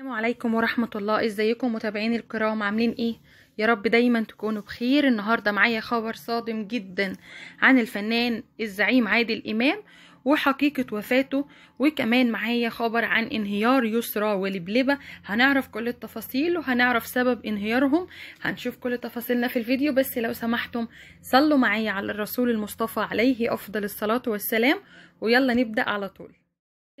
السلام عليكم ورحمة الله ازيكم متابعين الكرام عاملين ايه يا رب دايما تكونوا بخير النهاردة معايا خبر صادم جدا عن الفنان الزعيم عادل امام وحقيقة وفاته وكمان معايا خبر عن انهيار يسرى ولبلبة هنعرف كل التفاصيل وهنعرف سبب انهيارهم هنشوف كل تفاصيلنا في الفيديو بس لو سمحتم صلوا معايا على الرسول المصطفى عليه افضل الصلاة والسلام ويلا نبدأ على طول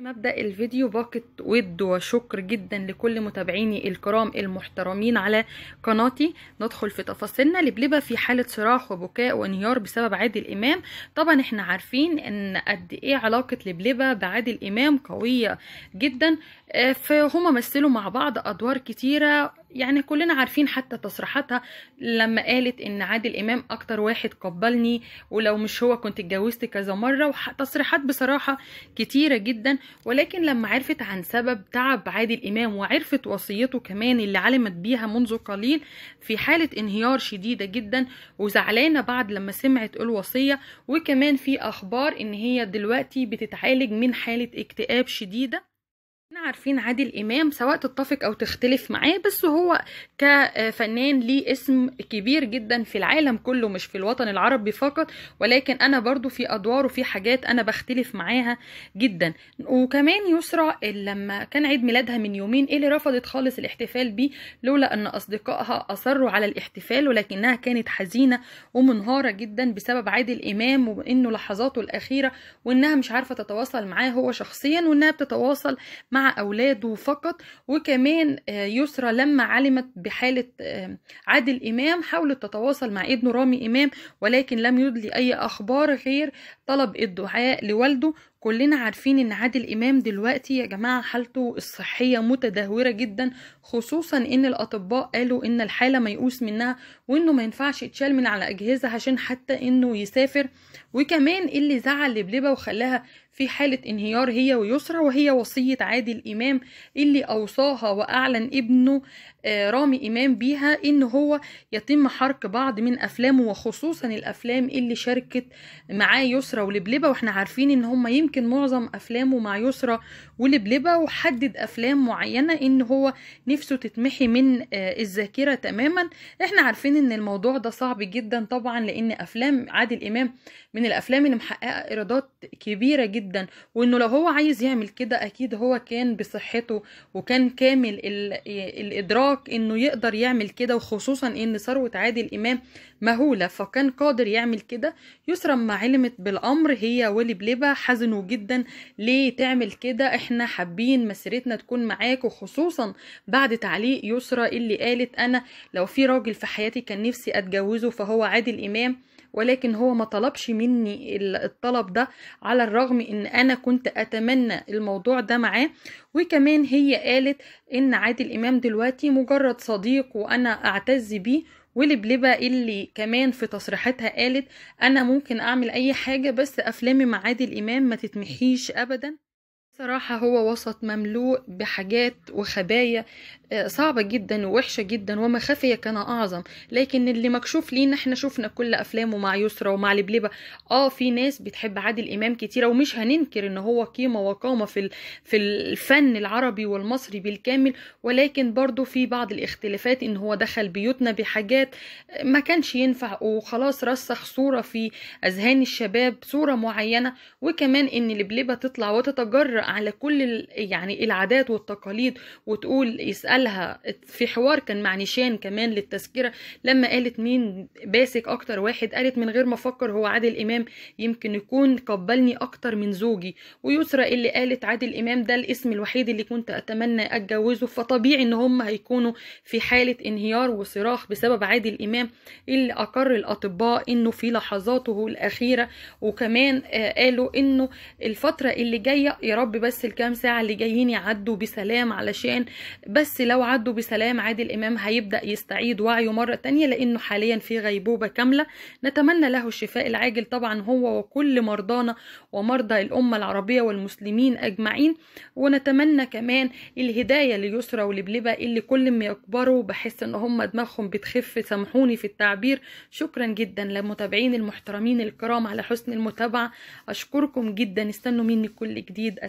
مبدأ الفيديو باقة ود وشكر جدا لكل متابعيني الكرام المحترمين على قناتي ندخل في تفاصيلنا لبلبة في حالة صراخ وبكاء وانهيار بسبب عادل إمام طبعا احنا عارفين ان قد ايه علاقة لبلبة بعادل إمام قوية جدا آه، فهما مثلوا مع بعض أدوار كتيرة يعني كلنا عارفين حتى تصريحاتها لما قالت ان عادل امام اكتر واحد قبلني ولو مش هو كنت اتجوزت كذا مره وتصريحات بصراحه كتيره جدا ولكن لما عرفت عن سبب تعب عادل امام وعرفت وصيته كمان اللي علمت بيها منذ قليل في حاله انهيار شديده جدا وزعلانه بعد لما سمعت الوصيه وكمان في اخبار ان هي دلوقتي بتتعالج من حاله اكتئاب شديده احنا عارفين عادل امام سواء تتفق او تختلف معاه بس هو كفنان ليه اسم كبير جدا في العالم كله مش في الوطن العربي فقط ولكن انا برضو في ادوار وفي حاجات انا بختلف معاها جدا وكمان يسرى لما كان عيد ميلادها من يومين إيه اللي رفضت خالص الاحتفال بيه لولا ان اصدقائها اصروا على الاحتفال ولكنها كانت حزينه ومنهاره جدا بسبب عادل امام وانه لحظاته الاخيره وانها مش عارفه تتواصل معاه هو شخصيا وانها بتتواصل مع مع أولاده فقط وكمان آه، يسرى لما علمت بحالة آه، عادل إمام حاولت تتواصل مع ابنه رامي إمام ولكن لم يدلي أي أخبار غير طلب الدعاء لوالده كلنا عارفين ان عادل امام دلوقتي يا جماعه حالته الصحيه متدهوره جدا خصوصا ان الاطباء قالوا ان الحاله ميؤوس منها وانه ما ينفعش يتشال من على اجهزه عشان حتى انه يسافر وكمان اللي زعل لبلبه وخلاها في حالة انهيار هي ويسرى وهي وصية عادل إمام اللي أوصاها وأعلن ابنه آه، رامي إمام بيها إن هو يتم حرق بعض من أفلامه وخصوصا الأفلام اللي شاركت معاه يسرى ولبلبة وإحنا عارفين إن هما يمكن يمكن معظم افلامه مع يسرى ولبلبة وحدد افلام معينة ان هو نفسه تتمحي من آه، الذاكرة تماما احنا عارفين ان الموضوع ده صعب جدا طبعا لان افلام عادل امام من الافلام اللي محققة ايرادات كبيرة جدا وانه لو هو عايز يعمل كده اكيد هو كان بصحته وكان كامل آه، الادراك انه يقدر يعمل كده وخصوصا ان ثروة عادل امام مهولة فكان قادر يعمل كده يسرى ما علمت بالامر هي ولبلبة حزنوا وجدا ليه تعمل كده احنا حابين مسيرتنا تكون معاك وخصوصا بعد تعليق يسرى اللي قالت انا لو في راجل في حياتي كان نفسي اتجوزه فهو عادل امام ولكن هو ما طلبش مني الطلب ده على الرغم ان انا كنت اتمنى الموضوع ده معاه وكمان هي قالت ان عادل امام دلوقتي مجرد صديق وانا اعتز بيه ولبلبة اللي كمان في تصريحاتها قالت أنا ممكن أعمل أي حاجة بس أفلامي مع عادل إمام ما تتمحيش أبدا صراحة هو وسط مملوء بحاجات وخبايا آه، صعبة جدا ووحشة جدا وما خفي كان أعظم لكن اللي مكشوف لينا احنا شفنا كل أفلامه مع يسرا ومع لبلبة اه في ناس بتحب عادل إمام كتيرة ومش هننكر ان هو قيمة وقامة في في الفن العربي والمصري بالكامل ولكن برضو في بعض الاختلافات ان هو دخل بيوتنا بحاجات آه، ما كانش ينفع وخلاص رسخ صورة في أذهان الشباب صورة معينة وكمان ان لبلبة تطلع وتتجرأ على كل يعني العادات والتقاليد وتقول يسالها في حوار كان مع نيشان كمان للتذكره لما قالت مين باسك اكتر واحد قالت من غير ما افكر هو عادل امام يمكن يكون قبلني اكتر من زوجي ويسرى اللي قالت عادل امام ده الاسم الوحيد اللي كنت اتمنى اتجوزه فطبيعي ان هم هيكونوا في حاله انهيار وصراخ بسبب عادل امام اللي اقر الاطباء انه في لحظاته الاخيره وكمان آه، قالوا انه الفتره اللي جايه يا رب بس الكام ساعه اللي جايين يعدوا بسلام علشان بس لو عدوا بسلام عادل امام هيبدا يستعيد وعيه مره تانية لانه حاليا في غيبوبه كامله نتمنى له الشفاء العاجل طبعا هو وكل مرضانا ومرضى الامه العربيه والمسلمين اجمعين ونتمنى كمان الهدايه ليسرى ولبلبه اللي كل ما يكبروا بحس ان هم دماغهم بتخف سامحوني في التعبير شكرا جدا للمتابعين المحترمين الكرام على حسن المتابعه اشكركم جدا استنوا مني كل جديد